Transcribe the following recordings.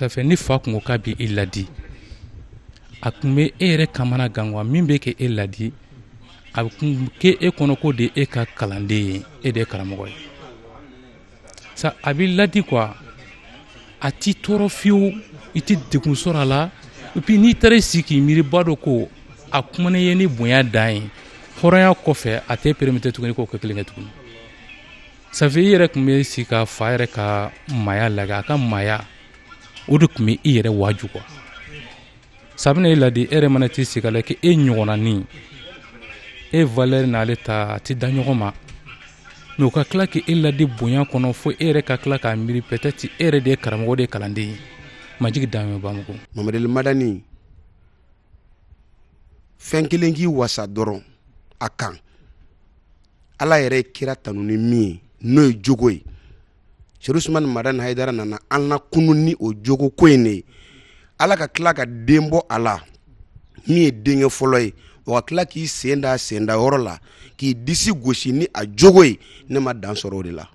tafɛ ni fa kun ko k'a bɛ e ladi a kun bɛ e yɛrɛ kamana gan wa min be kɛ e ladi a kun kɛ e kɔnɔ ko de e ka kalanden ye e de karamɔgɔ ye sa a b'i ladi kuwa a t'i tɔɔrɔ fiyewu i tɛ degun sɔrɔ a la epi n'i tara i sigi k'i miiri ba dɔ ko a kumana ye ni bonya dan ye hɔrɔnya kɔfɛ a tɛ peremete tuguni k'o kɛ kelen kɛ tuguni safe i yɛrɛ tun bɛ si ka fa yɛrɛ ka maya lagɛ a ka maya o de tun bɛ i yɛrɛ waju kuwa sabula e ladi e yɛrɛ mana t'i sigi a la k'e ɲɔgɔnna ni e valeur n'ale ta a ti da ɲɔgɔn ma mɛ u ka tila k'e ladi bonya kɔnɔ fo e yɛrɛ ka tila k'a miiri peut-être e yɛrɛ de ye karamɔgɔ de ye kalanden ye majigi danbe bamuko mamadeli madani fɛn kelen k'i wasa dɔrɔn a kan ala yɛrɛ ye kira tanu ni min ye n'o ye jogo ye sherusman madan haidara nana an lakunu ni o jogo ko in de ye ala ka tila ka den bɔ a la min ye denkɛ fɔlɔ ye o ka tila k'i sen da sen da yɔrɔ la k'i disi gosi ni a jogo ye ne ma dan sɔrɔ o de la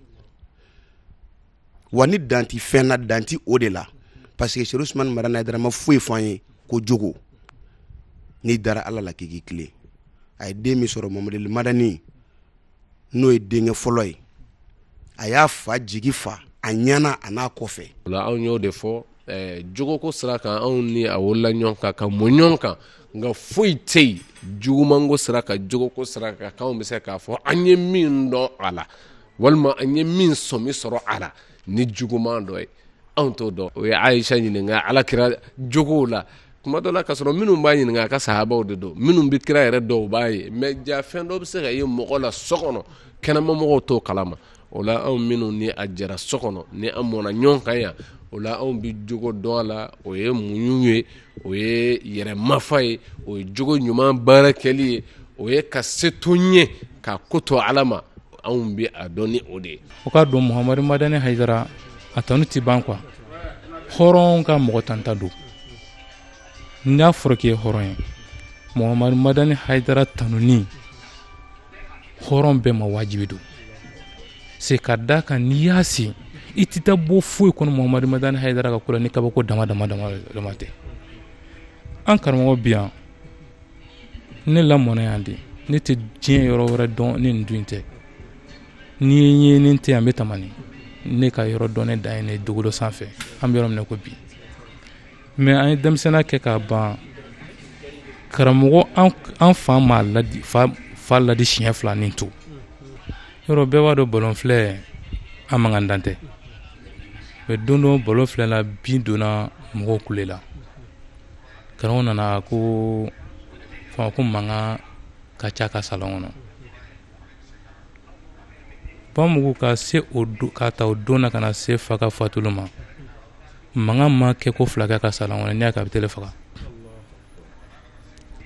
wa ni dan ti fɛn na dan ti o de la parce que sherusman madan haidara ma foyi fɔ an ye ko jogo n'i dara ala la k'i k'i tilen a ye den min sɔrɔ mamadeli madani n'o ye denkɛ fɔlɔ ye a y'a fa jigi fa a ɲɛna a n'a kɔfɛ ola anw y'o de fɔ eh, jogoko sira kan anw ni a wolola ɲɔgɔn kan ka mɔ ɲɔgɔn kan nka foyi tɛ yen jugumanko sira kan jogoko sira kan k'anw bɛ se k'a fɔ an ye min dɔn a la walima an ye min sɔmi sɔrɔ a la ni juguman dɔ ye anw t'o dɔn o ye ayisa ɲininka alakira jogow la kuma dɔ la ka sɔrɔ minnu b'a ɲininka a ka sahabaw de don minnu bɛ kira yɛrɛ dɔw b'a ye mɛ ja fɛn dɔ bɛ se ka ye mɔgɔ la so kɔnɔ kɛnɛmamɔgɔw t'o kalama o la anw minnu ni a jɛra so kɔnɔ ni an mɔna ɲɔgɔn kan yan o la anw bi jogo dɔn a la o ye muɲu ye o ye yɛrɛmafa ye o ye jogo ɲuman baara kɛli ye o ye ka se to ɲɛ k'a ko to ala ma anw bi a dɔn ni o de ye o k'a don muhamadu madani hayidara a tanu ti ban kuwa hɔrɔn ka mɔgɔ tanta don y'a fɔra k'i ye hɔrɔn ye muhamadu madani hayidara tanuni hɔrɔn bɛɛ ma wajibi don c'est ka da kan n'i y'a sen i ti taa bɔ foyi kɔnɔ muhamadu madani hayidara ka kola ni kabako dama dama dama dama tɛ an karamɔgɔ bi yan ne lamɔna yan de ne tɛ diɲɛ yɔrɔ wɛrɛ dɔn ni nin dun tɛ n'i ye ɲɛɲini tɛ yan n bɛ tamani ne ka yɔrɔ dɔn ne dan ye ne dogo dɔ sanfɛ an bɛ yɔrɔ min na ko bi mɛ an ye denmisɛnninya kɛ k'a ban karamɔgɔ an fa m'a ladi fa ladi siɲɛ fila nin to yɔrɔ bɛɛ b'a dɔn bɔlɔn filɛ an man kan dan tɛ mɛ don dɔ bɔlɔn filɛ la bin donna mɔgɔw kule la karamɔgɔ nana ko fama ko mankan ka ca ka salɔn kɔnɔ bamugu ka se o ka ta o don na ka na se fa ka fatulu ma mankan ma kɛ ko filakɛ ka salɔn kɔnɔ n'i y'a kɛ a bɛ tele faga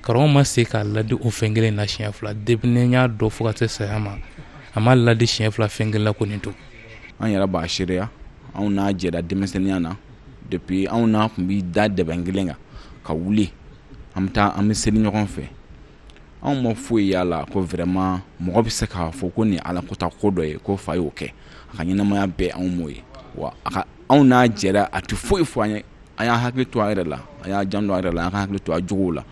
karamɔgɔ ma se k'a ladi o fɛn kelen na siɲɛ fila depi ne y'a dɔn fo ka se saya ma a m'a ladi siɲɛ fila fɛn kelen la ko nin to an yɛrɛ b'a seereya anw n'a jɛra denmisɛnninya na depuis anw n'a kun b'i da dɛbɛn kelen kan ka wuli an bɛ taa an bɛ seli ɲɔgɔn fɛ anw ma foyi y'a la ko vraiment mɔgɔ bɛ se k'a fɔ ko nin alakota ko dɔ ye ko fa y'o kɛ a ka ɲɛnamaya bɛɛ anw m'o ye wa a ka anw n'a jɛra a tɛ foyi fɔ an ye an y'an hakili to an yɛrɛ la an y'an jan don an yɛrɛ la an ka hakili to an jogow la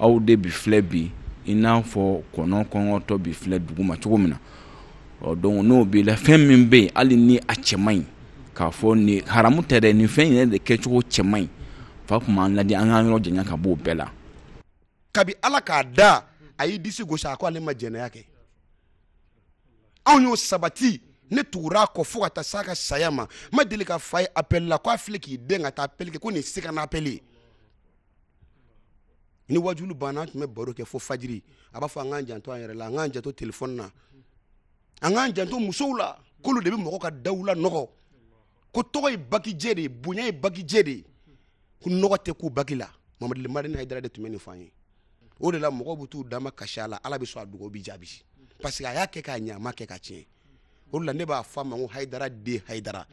aw de bi filɛ bi i n'a fɔ kɔnɔ kɔngɔtɔ bi filɛ dugu ma cogo min na ɔ donc n'o b'i la fɛn min bɛ yen hali ni a cɛ man ɲi k'a fɔ nin haramu tɛ dɛ nin fɛn yɛrɛ de kɛcogo cɛ man ɲi fa kun b'an ladi an ka yɔrɔ janya ka b'o bɛɛ la. kabi ala k'a da a y'i disi gosi a ko ale ma jɛnɛya kɛ anw y'o sabati ne tugura a kɔ fo ka taa s'a ka saya ma n ma deli ka fa ye appel la ko a filɛ k'i den ka taa appel kɛ ko nin se ka na appel ye ni wajulu banna an tun bɛ baro kɛ fo fajiri a b'a fɔ an k'an janto an yɛrɛ la an k'an janto telefɔni na an k'an janto musow la k'olu de bɛ mɔgɔ ka daw la nɔgɔ ko tɔgɔ ye bakijɛ de ye bonya ye bakijɛ de ye ko nɔgɔ tɛ k'u baki la mamadu lemari n'a ye dara de tun bɛ nin f'an ye o de la mɔgɔw bɛ t'u dama kasi a la ala bɛ sɔn a dugawu bɛ jaabi parce que a y'a kɛ k'a ɲɛ a ma kɛ k'a tiɲɛ o de la ne b'a fɔ a ma ko hayidara den hayidara.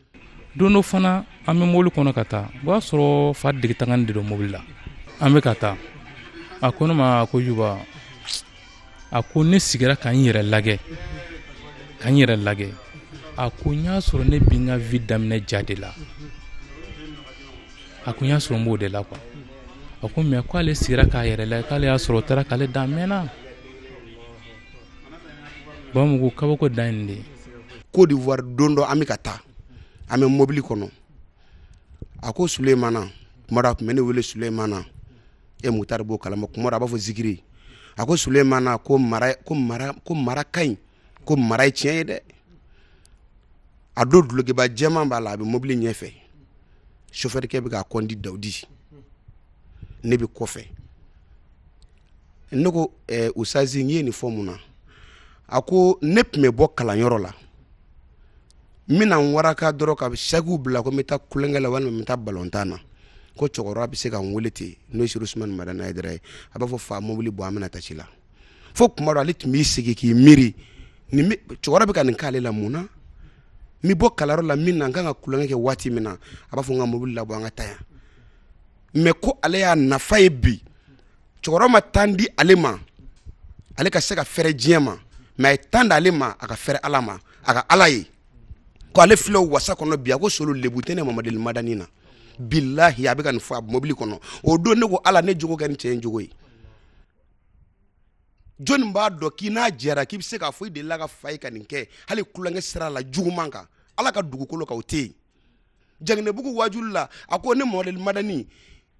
don dɔ fana an bɛ mobili kɔnɔ ka taa o y'a sɔrɔ fa dege tanga de don mobili la an bɛ ka taa a ko ne ma a ko juba a ko ne sigira ka n yɛrɛ lajɛ ka n yɛrɛ lagɛ a ko n y'a sɔrɔ ne bi n ka vi daminɛ ja de la a ko n y'a sɔrɔ n b'o de la kuwa a ko mɛ k'ale sigira k'a yɛrɛ lagɛ k'ale y'a sɔrɔ o taara k'ale da mɛnna bamugu kabako dan ye nin de ye cote d'ivoire don dɔ an bɛ ka taa an bɛ mobili kɔnɔ a ko sulemana kuma dɔ a tun bɛ ne wele sulemana e mutari b'o kalama kuma dɔ a b'a fɔ zikiri a ko sulemana ko mara ko mara ko mara ka ɲi ko mara ye tiɲɛ ye dɛ a don dulɔkiba jɛman b'a la a bɛ mobili ɲɛfɛ sofɛrikɛ bɛ k'a kɔndi dawudi ne bɛ kɔfɛ ne ko ɛɛ usazi n ye nin fɔ mun na a ko ne tun bɛ bɔ kalanyɔrɔ la n bɛna n waraka dɔrɔn ka sɛkiw bila ko n bɛ taa kulonkɛ la walima n bɛ taa balontan na ko cɛkɔrɔba bɛ se ka n wele ten n'o ye surusumani madana ye dɛrɛ a b'a fɔ fa mobili bɔ an bɛna taa la fo tuma dɔ ale tun b'i sigi k'i miiri nin bɛ cɛkɔrɔba bɛ ka nin k'ale la mun na n bɛ bɔ kalanyɔrɔ la min na n kan ka kulonkɛ kɛ waati min na a b'a fɔ n ka mobili labɔ an ka taa yan mɛ ko ale y'a nafa ye bi cɛkɔrɔba ma tan di ale ma ale ka se ka fɛrɛ diɲɛ ma mɛ a ye tan di ale ma a ka fɛrɛ ala ma a ka ala ye ko ale filɛ wasa kɔnɔ bi a ko solo lebu tɛ ne mamadeli madani na bilahi a bɛ ka nin fɔ a mobili kɔnɔ o don ne ko ala ne jogo kɛ nin cɛ in jogo ye jɔnni b'a dɔn k'i n'a jɛra k'i bɛ se k'a fɔ i delila ka fa ye ka nin kɛ hali tulonkɛ sira la juguman kan ala ka dugukolo kan o tɛ yen jaginɛbugu wajulu la a ko ne mɔdɛli madani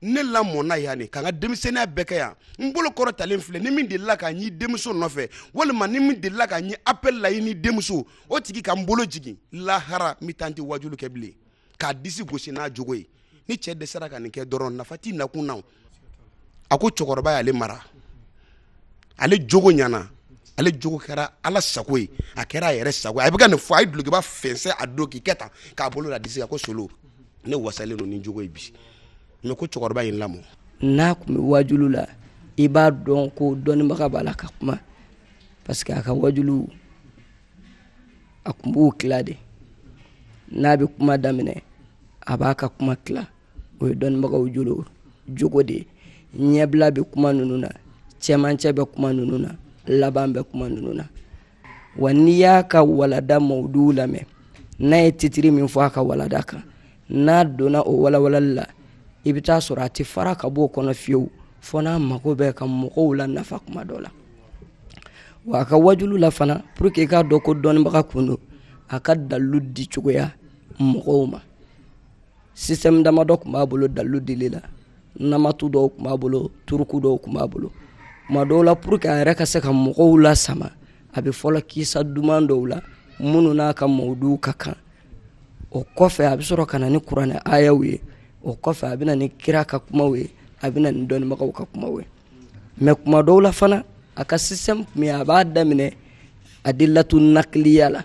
ne lamɔnna yan de ka n ka denmisɛnninya bɛɛ kɛ yan n bolo kɔrɔtalen filɛ ni min delila ka n ɲi denmuso nɔfɛ walima ni min delila ka ɲi appel la i ni denmuso o tigi ka n bolo jigin lahara n bɛ taa n tɛ wajulu kɛ bilen k'a disi gosi n'a jogo ye ni cɛ dɛsɛra ka nin kɛ dɔrɔn nafa t'i nakun na o a ko cɛkɔrɔba y'ale mara ale jogo ɲana ale jogo kɛra ala sago ye a kɛra a yɛrɛ sago ye a bɛ ka nin fɔ a ye dulokiba fɛnsɛ a don k'i kɛ tan k'a bolo la disi kan ko solo ne wasalen don ni jogo ye bi mɛ ko cɛkɔrɔba ye n lamɔ n'a kun bɛ wajulu la i b'a dɔn ko dɔnnibaga b'a la ka kuma parce que a ka wajulu a kun b'o kila de n'a bɛ kuma daminɛ a b'a ka kuma kila o ye dɔnnibagaw jogo de ye ɲɛbila bɛ kuma ninnu na cɛmancɛ bɛ kuma nunu na laban bɛ kuma nunu na wa n'i y'a ka walada mawduw lamɛn n'a ye titiri min fɔ a ka walada kan n'a donna o walawalali la i bɛ taa sɔrɔ a tɛ fara ka b'o kɔnɔ fiyewu fɔ n'a mago bɛ ka mɔgɔw la nafa kuma dɔ la wa a ka wajulu la fana pour que i k'a dɔn ko dɔnnibaga kun do a ka dalilu di cogoya mɔgɔw ma système damadɔ tun b'a bolo dalilu dili la namatu dɔw tun b'a bolo turuku dɔw tun b'a bolo ma dɔw la pour que a yɛrɛ ka se ka mɔgɔw lasama a bɛ fɔlɔ kisa duman dɔw la minnu n'a ka mawuduw ka kan o kɔfɛ a bɛ sɔrɔ ka ni kuranɛ ayaw ye o kɔfɛ a bɛ ni kira ka kumaw ye a bɛ ni dɔnnibagaw ka kumaw ye mɛ kuma dɔw la fana a ka système tun a b'a daminɛ adilatu nakiliya la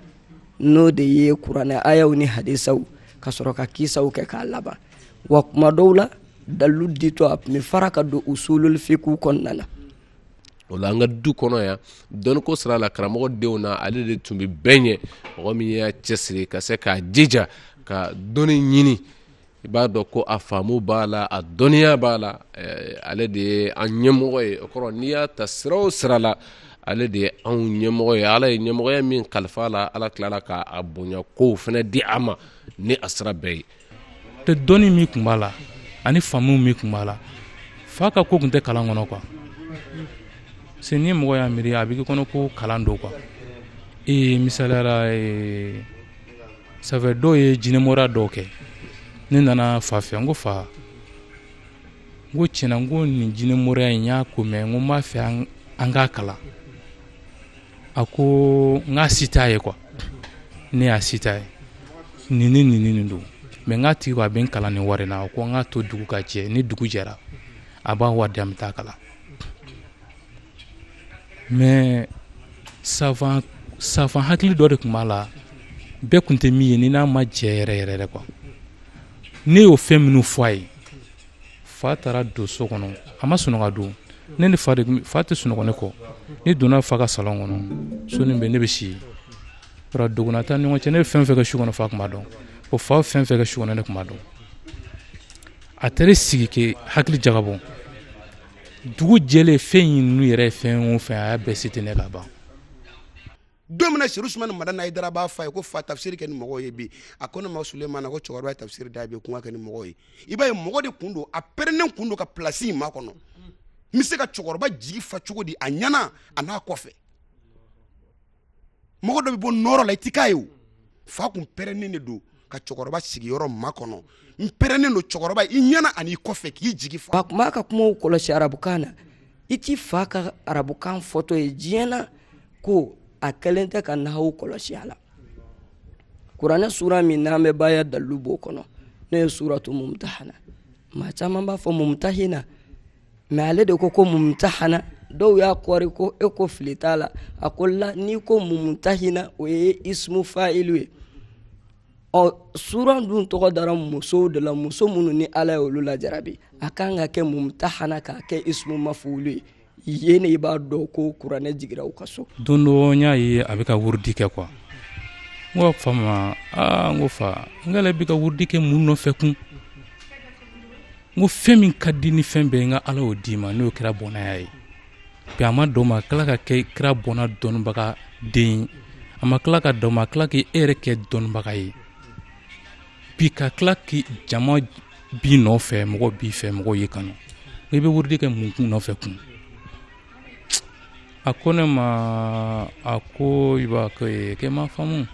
n'o de ye kuranɛ ayaw ni hadisaw ka sɔrɔ ka kisaw kɛ k'a laban wa kuma dɔw la dalu ditɔ a tun fara ka don usulul fikiw kɔnɔna o la an ka du kɔnɔ yan dɔnniko sira la karamɔgɔ denw na ale de tun bɛ bɛɛ ɲɛ mɔgɔ min y'a cɛsiri ka se k'a jija ka dɔnni ɲini i b'a dɔn ko a faamu b'a la a dɔnniya b'a la ale de ye an ɲɛmɔgɔ ye o kɔrɔ n'i y'a ta sira o sira la ale de ye anw ɲɛmɔgɔ ye ala ye ɲɛmɔgɔya min kalifa la ala tilala k'a bonya kow fana di a ma ni a sira bɛɛ ye tɛ dɔnni min tun b'a la ani faamu min tun b'a la fa ka ko tun tɛ kalan kɔnɔ kuwa se e, e, ni mɔgɔ y'a miiri a b'i kɔnɔ ko kalan don kuwa ee misaliyara ee safɛ dɔw ye jinɛmɔra dɔw kɛ ne nana fa fɛ n ko fa n ko tiɲɛna n ko nin jinɛmɔrɔya in y'a ko mɛ n ko n b'a fɛ an k'a kalan a ko n k'a si t'a ye kuwa ne y'a si t'a ye nin ni nin nin don mɛ n k'a tigi ko a bɛ n kalan nin wari in na ko n k'a to dugu ka jɛ ni dugu jɛra a b'a wari di an bɛ taa kalan mɛ safan safan hakili dɔ de kun b'a la bɛɛ kun tɛ min ye ni n'a ma jɛ yɛrɛ yɛrɛ dɛ kuwa ne y'o fɛn minnu fɔ a ye fa taara don so kɔnɔ a ma sunɔgɔ a don ne ni fa de fa tɛ sunɔgɔ ne kɔ ne donna fa ka salon kɔnɔ so nin bɛ ne bɛ si yɔrɔ dogunna ta ni ɲɔgɔn cɛ ne bɛ fɛn fɛn kɛ su kɔnɔ fa kun b'a dɔn o fa fɛn fɛn kɛ su kɔnɔ ne kun b'a dɔn a taara sigi kɛ hakili jagabɔ dugu jɛlen fɛn in nu yɛrɛ fɛn o fɛn a y'a bɛɛ setenɛ ka ban don mina seru sumani mada n'a ye dara b'a fa ye ko fa tafsiri kɛ ni mɔgɔw ye bi a ko ne ma sulemana ko cɛkɔrɔba ye tafsiri da bi kunga kɛ ni mɔgɔw ye i b'a ye mɔgɔ de kun don a pɛrɛnnen kun don ka pilasi in ma kɔnɔ n be se ka cɛkɔrɔba jigi fa cogo di a ɲana a n'a kɔfɛ mɔgɔ dɔ be bɔ nɔɔrɔ la i ti k'a ye o fa kun pɛrɛnnen de don ka cɛkɔrɔba sigiyɔrɔ makɔnɔ n pɛrɛnnen don cɛkɔrɔba i ɲɛna an'i kɔfɛ k'i jigi fa a kun b'a ka kumaw kɔlɔsi arabukan na i t'i fa ka arabukan fɔtɔ ye diɲɛ na ko a kɛlen tɛ ka nahaw kɔlɔsi a la kuranɛ sura min n'an bɛ baya dalilu b'o kɔnɔ n'o ye suratu mumtahana ma caman b'a fɔ mumtahina mɛ ale de ko ko mumtahana dɔw y'a kɔri ko e ko fili t'a la a ko la n'i ko mumtahina o ye ismu fa'ilu ye ɔ suran dun tɔgɔ dara musow de la muso minnu ni ala ye olu lajarabi a kan ka kɛ mumtahana k'a kɛ ismu mafuulu ye yen ne i b'a dɔn ko kuranɛ jigira u ka so don dɔ n y'a ye a bɛ ka wurudi kɛ kuwa n ko fa ma aa n ko fa n k'ale bɛ ka wurudi kɛ mun nɔfɛ kun n ko fɛn min ka di ni fɛn bɛɛ ye n ka ala y'o d'i ma n'o kɛra bɔnnaya ye bi a ma dɔn ma kila ka kɛ kira bɔnna dɔnnibaga den ye a ma kila ka dɔn ma kila k'e yɛrɛ kɛ dɔnnibaga ye bi ka tila k jama b'i nɔfɛ mɔgɔ b'i fɛ mɔgɔ ye kanu i bɛ wuridi kɛ mun kun nɔfɛ kun a ko ne ma a ko i b'a kɛ kɛ ma faamu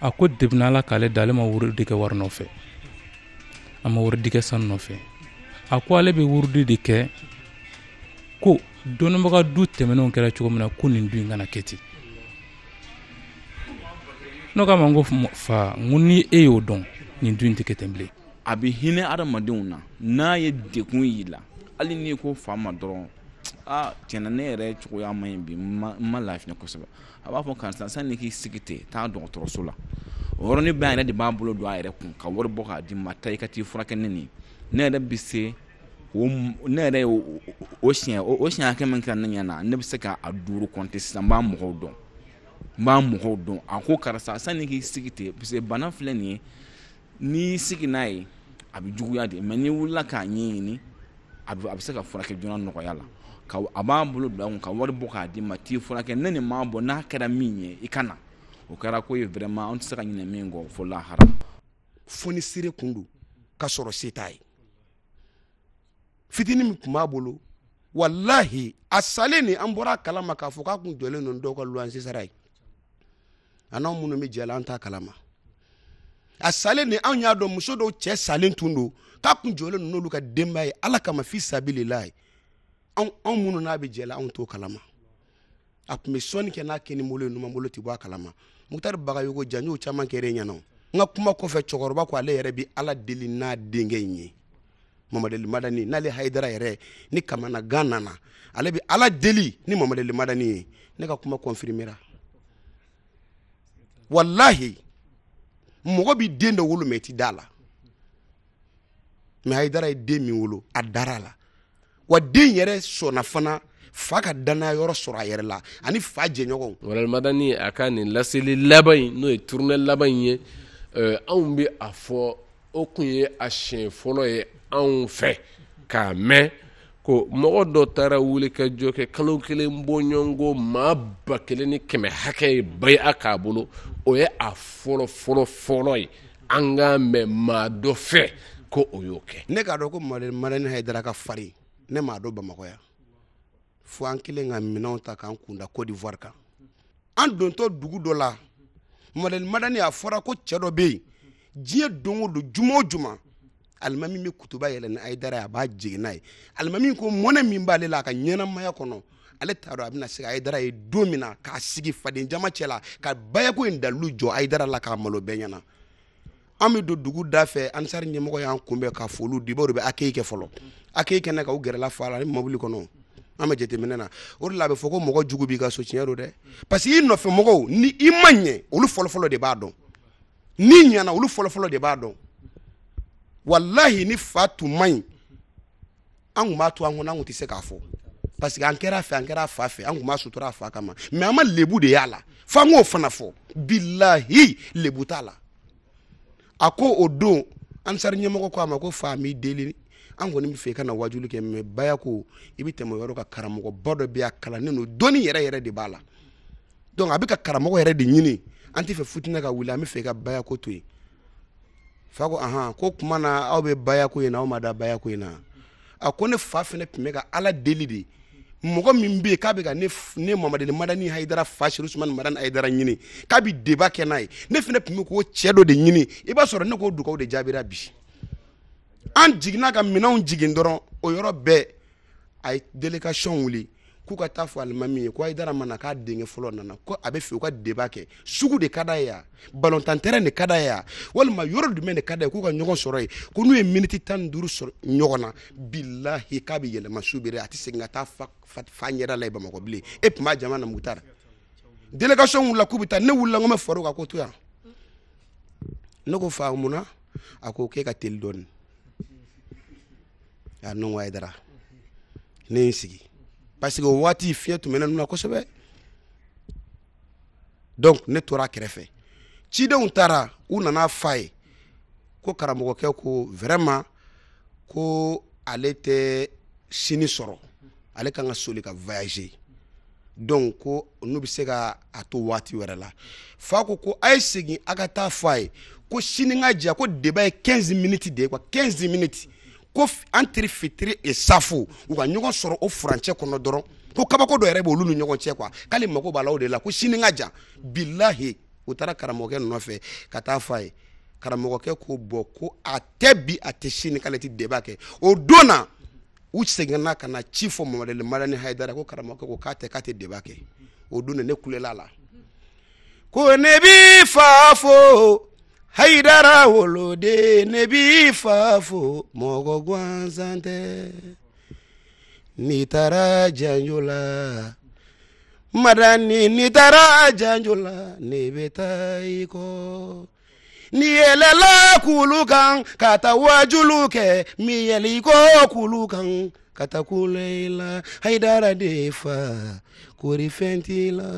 a ko debina ala k'ale da ale ma wurudi kɛ wari nɔfɛ a ma wurudi kɛ sanu nɔfɛ a ko ale bɛ wurudi de kɛ ko dɔnnibaga du tɛmɛnenw kɛra cogo min na ko nin du in kana kɛ ten ne k'a ma ko fa n ko ni e y'o dɔn nin dun tɛ kɛ ten bilen a bɛ hinɛ adamadenw na n'a ye dekun y'i la hali n'i ko fa ma dɔrɔn aa tiɲɛna ne yɛrɛ cogoya ma ɲi bi n ma lafiya kosɛbɛ a b'a fɔ karisa sani k'i sigi ten taa dɔgɔtɔrɔso la o yɔrɔnin bɛɛ yɛrɛ de b'a bolo don a yɛrɛ kun ka wari bɔ k'a di ma taa i ka t'i furakɛ ne nin ne yɛrɛ bɛ se o ne yɛrɛ o siɲɛ o siɲɛ hakɛ min kɛra ne ɲɛ ne bɛ se k'a duuru kɔnte sisan n b'a mɔgɔw dɔn n b'a mɔgɔw dɔn a ko karisa sani k'i sigi ten parce que bana filɛ nin ye n'i sigi n'a ye a bɛ juguya de mɛ n'i wulila k'a ɲɛɲini a bɛ a bɛ se ka furakɛ joona nɔgɔya la ka a b'a bolo bila kun ka wari bɔ k'a d'i ma t'i furakɛ ne nin m'a bɔ n'a kɛra min ye i ka na o kɛra ko ye vraiment an tɛ se ka ɲinɛ min kɔ fo lahara. fo kun don ka sɔrɔ se t'a ye fitinin min tun b'a bolo walahi a salen nin an bɔra a kalama k'a fɔ k'a kun jɔlen don dɔw ka luwanse sara ye anw minnu bɛ jɛ la an t'a kalama a salen nin anw y'a dɔn muso dɔw cɛ salen tun don k'a kun jɔlen don n'olu ka denbaya ye ala kama fi sabili la ye anw anw minnu n'a bɛ jɛ la anw t'o kalama a tun bɛ sɔnni kɛ n'a kini bolo ye numan bolo tɛ bɔ a kalama mukutari bagayogo ja y'o caman kɛra e ɲɛna o n ka kuma kɔfɛ cɛkɔrɔba ko ale yɛrɛ bɛ ala deli n'a denkɛ in ye mamadeli madani n'ale hayidara yɛrɛ ni kamana gan nana ale bɛ ala deli ni mamadeli madani ye ne ka kuma kɔnfirimera wallahi mɔgɔ bɛ den dɔ wolo mɛ ti da la mɛ ayidara ye den min wolo a dara la wa den yɛrɛ sɔnna fana fa ka danaya yɔrɔ sɔrɔ a yɛrɛ la ani fa jɛɲɔgɔnw walamadani a ka nin laseli laban in n'o ye turunɛ laban in ye uh, anw bɛ a fɔ o kun ye a siɲɛ fɔlɔ ye anw fɛ k'a mɛn ko mɔgɔ dɔ taara wuli ka jɔ kɛ kalo kelen bɔɲɔgɔnko maa ba kelen ni kɛmɛ hakɛ ye bayi a k'a bolo o ye a fɔlɔ fɔlɔ fɔlɔ ye an k'a mɛn maa dɔ fɛ ko o y'o kɛ. ne k'a dɔn ko marani hayidara ka farin ne m'a dɔn bamakɔ yan fo an kelen ka minɛnw ta k'an kunda cote d'ivoire kan an dontɔ dugu dɔ la marani a fɔra ko cɛ dɔ bɛ yen diɲɛ don o don juma o juma alimami bɛ kutuba yɛlɛ ni a ye dara ye a b'a jigin n'a ye alimami ko mɔnɛ min b'ale la a ka ɲɛnamaya kɔnɔ ale t'a dɔn a bɛna se a dara ye don min na k'a sigi faden jama cɛ la ka bayako in dalilu jɔ a dara la k'a malo bɛɛ ɲɛna an bɛ don dugu da fɛ ansari ɲɛmɔgɔ y'an kunbɛn ka foliw di baw de bɛ akeyi kɛ fɔlɔ akeyi kɛnɛ kan u gɛrɛla fa la ni mobili kɔnɔ an bɛ jateminɛ na o de la a bɛ fɔ ko mɔgɔ jugu b'i ka so tiɲɛ don dɛ parce que i nɔfɛ mɔgɔw ni i ma ɲɛ olu fɔlɔfɔlɔ de b'a dɔn n'i ɲɛna olu fɔlɔfɔlɔ de b'a dɔn walahi ni fa tun man ɲi an tun b'a to an kɔnɔ an tun tɛ se k'a fɔ parce que an kɛra a fɛ an kɛra a fa fɛ an tun b'a sutura a fa kama mɛ an ma lebu de y'a la f'an k'o fana fɔ bilahi lebu t'a la a ko o don ansari ɲɛmɔgɔ ko a ma ko fa m'i deli an kɔni bɛ fɛ i ka na wajuli kɛ mɛ baya ko i bɛ tɛmɛ yɔrɔ ka karamɔgɔba dɔ bɛ a kalannen don dɔnni yɛrɛ yɛrɛ de b'a la donc a bɛ ka karamɔgɔ yɛrɛ de ɲini an tɛ fɛ futinɛ ka wuli an bɛ fɛ i ka baya ko to yen fa ko ko kuma na aw be bayako in na aw ma da bayako in na a ko ne fa fɛnɛ tun bɛ ka ala deli de mɔgɔ min be yen k'a bɛ ka ne ne mamadani madani haidara fa seri sumani madani hayidara ɲini k'a bɛ deba kɛ n'a ye ne fɛnɛ tun bɛ k'o cɛ dɔ de ɲini i b'a sɔrɔ ne k'o dugawu de jaabira bi an jiginna ka minaw jigin dɔrɔn o yɔrɔ bɛɛ a ye délégation wuli k'u ka taa fɔ alimami ye ko ayidara mana k'a denkɛ fɔlɔ nana ko a bɛ fɛ u ka deba kɛ sugu de ka da ye ya balɔntantɛrɛn de ka da ye ya walima yɔrɔ jumɛn de ka da ye k'u ka ɲɔgɔn sɔrɔ ye ko n'u ye miniti tan ni duuru sɔrɔ ɲɔgɔn na bilahi k'a bɛ yɛlɛma subere a tɛ segin ka taa fa ɲɛda la ye bamakɔ bilen e tun b'a jama na mutara délégation wulila k'u bɛ taa ne wulila n ko n bɛ far'u kan ko to yan ne ko fa munna a ko k'e ka teli dɔɔni a nɔ ko ayidara ne ye n sigi parce que o waati fiɲɛ tun bɛ ne nun na kosɛbɛ donc ne tora kɛrɛfɛ cidenw taara u nana fa ye ko karamɔgɔkɛ ko vraiment ko ale tɛ sini sɔrɔ ale kan ka soli ka voyager donc ko n'u bɛ se ka a to waati wɛrɛ la fa ko ko a ye segin a ka taa fɔ ye ko sini ka jɛ ko deba ye 15 minutes de ye quoi 15 minutes ko antiri fitiri e safo u ka ɲɔgɔn sɔrɔ o furancɛ kɔnɔ dɔrɔn ko kabako dɔ yɛrɛ b'olu ni ɲɔgɔn cɛ kuwa k'ale mago b'a la o de la ko sini ka jan bilahi u taara karamɔgɔkɛ nɔfɛ ka taa f'a ye karamɔgɔkɛ ko bɔn ko a tɛ bi a tɛ sini k'ale ti deba kɛ o don na u seginna ka na ci fɔ mamadali madani hayidara ko karamɔgɔkɛ ko k'a tɛ k'a tɛ deba kɛ o don na ne kulela la ko ne b'i fa fo. haidara wolode ne b'i fa fo mɔgɔ gansan tɛ n'i taara janjo la madani n'i taara janjo la ne bɛ taa i kɔ n'i yɛlɛla kulu kan ka taa wajulu kɛ min yɛlɛ i kɔ kulu fa kori la.